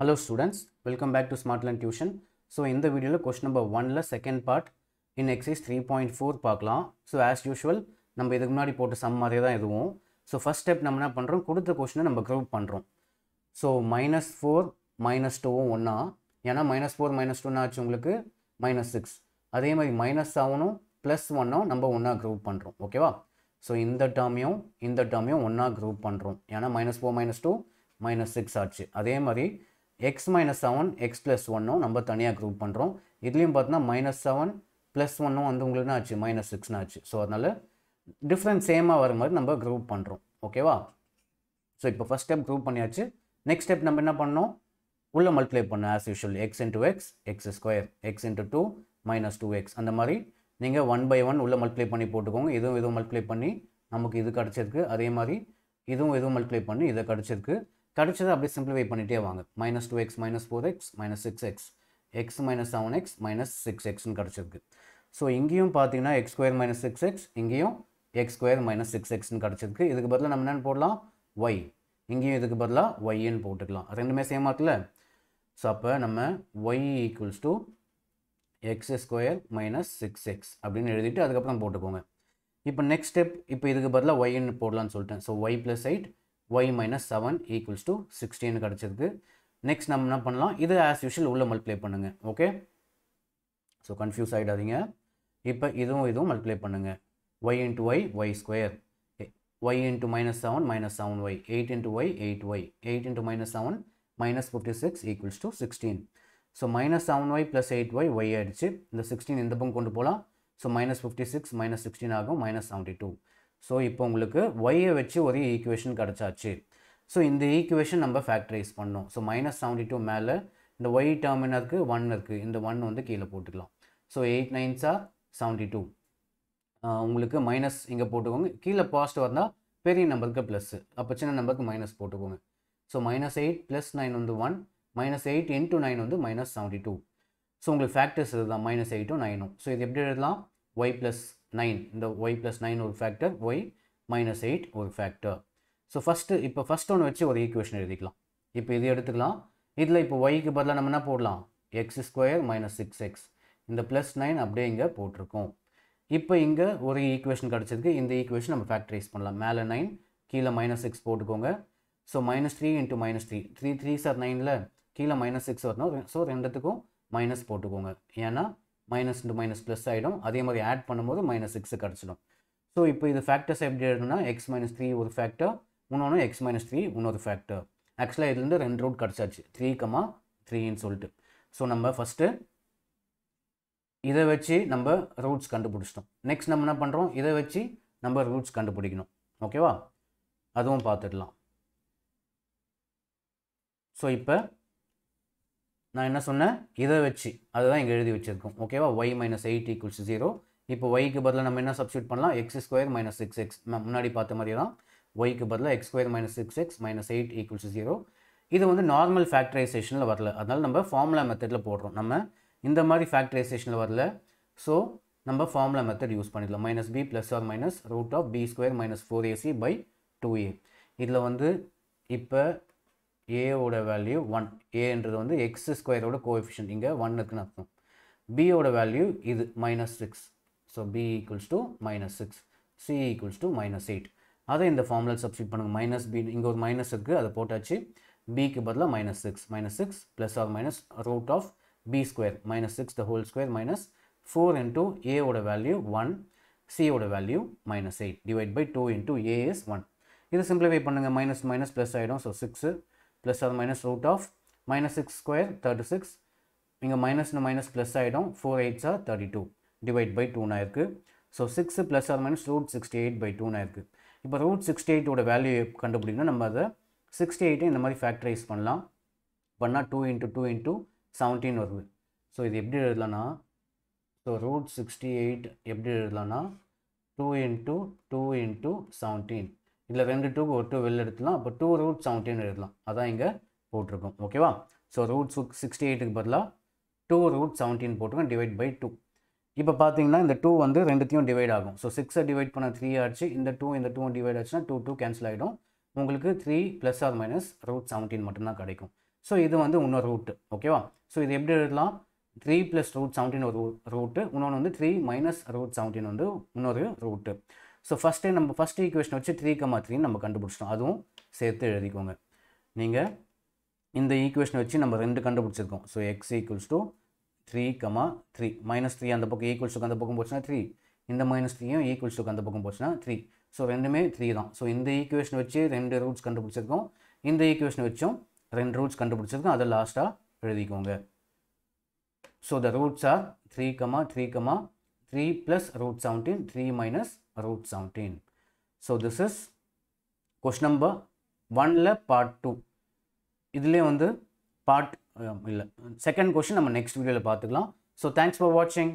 hello students welcome back to smart learn tuition so இந்த வீடியோவில் question number ஒனில் second part in exercise three point four பார்க்கலாம் so as usual நம்ம இதுக்கு முன்னாடி போட்ட சம் மாதிரியே தான் இதுவும் ஸோ ஃபஸ்ட் ஸ்டெப் நம்ம என்ன பண்ணுறோம் கொடுத்த கொஷினை நம்ம குரூப் பண்ணுறோம் ஸோ மைனஸ் ஃபோர் மைனஸ் டூவும் ஒன்றா ஏன்னா மைனஸ் ஃபோர் மைனஸ் டூன்னு ஆச்சு உங்களுக்கு மைனஸ் சிக்ஸ் அதே மாதிரி மைனஸ் செவனும் ப்ளஸ் ஒன்னும் நம்ம ஒன்றா குரூப் பண்ணுறோம் ஓகேவா ஸோ இந்த டேர்மையும் இந்த டேர்மையும் ஒன்றா குரூப் பண்ணுறோம் ஏன்னா minus four minus two minus six ஆச்சு அதே மாதிரி x minus seven x plus ஒன்னும் நம்ம தனியாக குரூப் பண்ணுறோம் இதுலேயும் பார்த்தீங்கன்னா மைனஸ் செவன் ப்ளஸ் ஒன்னும் வந்து உங்களுக்கு என்ன ஆச்சு மைனஸ் சிக்ஸ்னு ஆச்சு ஸோ அதனால் same சேமாக வர மாதிரி நம்ம குரூப் பண்ணுறோம் ஓகேவா ஸோ இப்போ ஃபஸ்ட் ஸ்டெப் குரூப் பண்ணியாச்சு நெக்ஸ்ட் step நம்ம என்ன பண்ணோம் உள்ளே மல்டிப்ளை பண்ணும் as usual x into x x square, x into two minus two x அந்த மாதிரி நீங்கள் ஒன் பை ஒன் உள்ளே மல்டிப்ளை பண்ணி போட்டுக்கோங்க இதுவும் இதுவும் மல்டிப்ளை பண்ணி நமக்கு இது கிடச்சிருக்கு அதே மாதிரி இதுவும் இதுவும் பண்ணி இதை கிடச்சிருக்கு கிடைச்சதை அப்படியே சிம்பிளிஃபை பண்ணிகிட்டே வாங்க minus two x minus four x minus six x x minus seven x minus six எக்ஸ்னு கிடச்சிருக்கு ஸோ இங்கேயும் பார்த்தீங்கன்னா x square minus six x இங்கேயும் எக்ஸ் ஸ்கொயர் மைனஸ் சிக்ஸ் எக்ஸ்னு கிடச்சிருக்கு இதுக்கு பதிலாக நம்ம என்னென்னு போடலாம் ஒய் இங்கேயும் இதுக்கு பதிலாக ஒய்ன்னு போட்டுக்கலாம் ரெண்டுமே சேம் ஆகல ஸோ அப்போ நம்ம y equals to x square minus six x அப்படின்னு எழுதிட்டு அதுக்கப்புறம் போட்டுக்கோங்க இப்போ நெக்ஸ்ட் ஸ்டெப் இப்போ இதுக்கு பதிலாக ஒய்ன்னு போடலான்னு சொல்லிட்டேன் so y plus eight y minus seven equals to sixteen கிடச்சிருக்கு நெக்ஸ்ட் நம்ம என்ன பண்ணலாம் இது ஆஸ் யூஷுவல் உள்ளே மல்டிப்ளை பண்ணுங்கள் ஓகே ஸோ கன்ஃபியூஸ் ஆகிடாதீங்க இப்போ இதுவும் இதுவும் மல்டிப்ளை பண்ணுங்கள் y into y y square y into minus seven minus seven y eight into y eight y eight into minus seven minus fifty six equals to sixteen so minus seven y plus eight y y ஆயிடுச்சு இந்த sixteen இந்த பக்கம் கொண்டு போகலாம் so minus fifty six minus sixteen ஆகும் minus seventy two so இப்போ உங்களுக்கு ஒய்யை வச்சு ஒரு ஈக்குவேஷன் கிடச்சாச்சு ஸோ இந்த ஈக்குவேஷன் நம்ம ஃபேக்டரைஸ் பண்ணோம் ஸோ மைனஸ் செவன்டி டூ மேலே இந்த ஒய் டேர்மினருக்கு ஒன் இருக்குது இந்த ஒன் வந்து கீழே போட்டுக்கலாம் ஸோ எயிட் நைன்ஸா செவன்டி டூ உங்களுக்கு மைனஸ் இங்கே போட்டுக்கோங்க கீழே பாசிட்டிவ் வந்தால் பெரிய நம்பருக்கு ப்ளஸ்ஸு அப்போ சின்ன நம்பருக்கு மைனஸ் போட்டுக்கோங்க so minus eight plus nine வந்து one minus eight into nine வந்து மைனஸ் செவன்ட்டி டூ ஸோ உங்களுக்கு ஃபேக்டர்ஸ் இதுதான் மைனஸ் எயிட்டும் நைனும் ஸோ இது எப்படி எழுதலாம் ஒய் ப்ளஸ் நைன் இந்த ஒய் ப்ளஸ் நைன் ஒரு ஃபேக்டர் ஒய் மைனஸ் எயிட் ஒரு ஃபேக்டர் ஸோ ஃபஸ்ட்டு இப்போ ஃபஸ்ட் ஒன்று வச்சு ஒரு ஈக்குவேஷன் எழுதிக்கலாம் இப்போ இது எடுத்துக்கலாம் இதில் இப்போ ஒய்க்கு பதிலாக நம்ம என்ன போடலாம் x square minus six x இந்த ப்ளஸ் நைன் அப்படியே இங்கே போட்டிருக்கோம் இப்போ இங்கே ஒரு ஈக்குவேஷன் கிடச்சிருக்கு இந்த ஈக்குவேஷன் நம்ம factorize பண்ணலாம் மேலே நைன் கீழே மைனஸ் சிக்ஸ் போட்டுக்கோங்க so minus three into minus three three three sir நைனில் கீழே மைனஸ் சிக்ஸ் வரணும் ஸோ ரெண்டுத்துக்கும் மைனஸ் போட்டுக்கோங்க ஏன்னா மைனஸ் இன்டு மைனஸ் ப்ளஸ் ஆகிடும் அதே மாதிரி ஆட் பண்ணும்போது மைனஸ் சிக்ஸு கிடச்சிடும் ஸோ இப்போ இது ஃபேக்டர்ஸ் எப்படி எழுதுனா எக்ஸ் மைனஸ் த்ரீ ஒரு ஃபேக்டர் இன்னொன்று எக்ஸ் மைனஸ் த்ரீ இன்னொரு ஃபேக்டர் ஆக்சுவலாக இதுலேருந்து ரெண்டு ரூட் கிடச்சாச்சு த்ரீ கமா த்ரீன்னு சொல்லிட்டு ஸோ நம்ம ஃபஸ்ட்டு இதை வச்சு நம்ம ரூட்ஸ் கண்டுபிடிச்சிட்டோம் நெக்ஸ்ட் நம்ம என்ன பண்ணுறோம் இதை வச்சு நம்ம ரூட்ஸ் கண்டுபிடிக்கணும் ஓகேவா அதுவும் பார்த்துடலாம் ஸோ இப்போ நான் என்ன சொன்னேன் இதை வச்சு அதுதான் இங்கே எழுதி வச்சுருக்கோம் ஓகேவா y minus eight equals zero இப்போ ஒய்க்கு பதிலாக நம்ம என்ன சப்ஸ்டியூட் பண்ணலாம் x square minus six x முன்னாடி பார்த்த மாதிரி தான் ஒய்க்கு பதிலாக x square minus six x minus eight equals zero இது வந்து நார்மல் ஃபேக்டரைசேஷனில் வரல அதனால் நம்ம ஃபார்முலா மெத்தடில் போடுறோம் நம்ம இந்த மாதிரி ஃபேக்டரைசேஷனில் வரல ஸோ நம்ம ஃபார்முலா மெத்தட் யூஸ் பண்ணிடலாம் minus b plus or minus root of b square minus four ac by two a இதில் வந்து இப்போ ஏவோட வேல்யூ ஒன் ஏன்றது வந்து எக்ஸ் ஸ்கொயரோட கோஎஃபிஷியன் இங்கே ஒன்னுக்குன்னு அர்த்தம் பியோட வேல்யூ இது minus six so b equals to minus six c equals to minus eight அதை இந்த ஃபார்மில் சப்ஸ்டியூட் பண்ணுங்கள் மைனஸ் பி இங்கே ஒரு மைனஸ் இருக்குது அதை போட்டாச்சு பிக்கு பதிலாக minus six minus six plus or minus root of b square minus six the whole square minus four into ஏவோட வேல்யூ ஒன் சியோட value minus eight divide by two into a is one இது simplify பண்ணுங்கள் minus minus plus ஆகிடும் so six plus அது minus root of minus six square thirty six இங்கே மைனஸ்னு minus plus ஆகிடும் four or thirty two divide by டூனாக இருக்குது so six plus or minus root sixty eight by டூனாக இருக்குது இப்போ ரூட் சிக்ஸ்டி எயிட்டோட வேல்யூ கண்டுபிடிக்கணும் நம்ம அதை சிக்ஸ்டி எயிட்டை இந்த மாதிரி ஃபேக்டரைஸ் பண்ணலாம் பண்ணால் two into two into seventeen வருது ஸோ இது எப்படி எழுதலாம்னா ஸோ ரூட் சிக்ஸ்டி எயிட் எப்படி எழுதலாம்னா two into two into seventeen இதில் ரெண்டு டூக்கு ஒரு டூ வெளில எடுத்துலாம் அப்போ டூ ரூட் செவன்டீன் எழுதலாம் அதான் இங்கே போட்டிருக்கோம் ஓகேவா ஸோ ரூட் சிக்ஸ்டி எயிட்டுக்கு பதிலாக டூ ரூட் செவன்டீன் போட்டுருக்கோம் டிவைட் பை டூ இப்போ பார்த்தீங்கன்னா இந்த டூ வந்து ரெண்டுத்தையும் டிவைட் ஆகும் ஸோ சிக்ஸை டிவைட் பண்ண த்ரீ ஆச்சு இந்த டூ இந்த டூ டிவைட் ஆச்சுன்னா டூ டூ கேன்சல் ஆகிடும் உங்களுக்கு three plus or minus root seventeen மட்டும்தான் கிடைக்கும் ஸோ இது வந்து இன்னொரு ரூட்டு ஓகேவா ஸோ இது எப்படி எழுதலாம் த்ரீ ப்ளஸ் ரூட் செவன்டீன் ஒரு ரூட்டு இன்னொன்று வந்து த்ரீ மைனஸ் ரூட் செவன்டீன் வந்து இன்னொரு ரூட்டு ஸோ ஃபஸ்ட்டே நம்ம ஃபஸ்ட் ஈக்குவேஷன் வச்சு த்ரீ கமா த்ரீ நம்ம கண்டுபிடிச்சிட்டோம் அதுவும் சேர்த்து எழுதிக்கோங்க நீங்கள் இந்த ஈக்குவேஷன் வச்சு நம்ம ரெண்டு கண்டுபிடிச்சிருக்கோம் so x equals two three comma three minus three அந்த பக்கம் ஈக்குவல்ஸ் அந்த பக்கம் போச்சுன்னா த்ரீ இந்த மைனஸ் த்ரீயும் ஈக்குவல்ஸ் அந்த பக்கம் போச்சுன்னா த்ரீ ஸோ ரெண்டுமே த்ரீ தான் ஸோ இந்த ஈக்குவேஷன் வச்சு ரெண்டு ரூட்ஸ் கண்டுபிடிச்சிருக்கோம் இந்த ஈக்குவேஷன் வச்சும் ரெண்டு ரூட்ஸ் கண்டுபிடிச்சிருக்கோம் அதை லாஸ்ட்டாக எழுதிக்கோங்க so the roots are three comma three comma three plus root seventeen three minus root seventeen so this is question number ஒனில் பார்ட் டூ இதிலே வந்து பார்ட் இல்லை செகண்ட் கொஷின் நம்ம நெக்ஸ்ட் வீடியோவில் பார்த்துக்கலாம் ஸோ தேங்க்ஸ் ஃபார் வாட்சிங்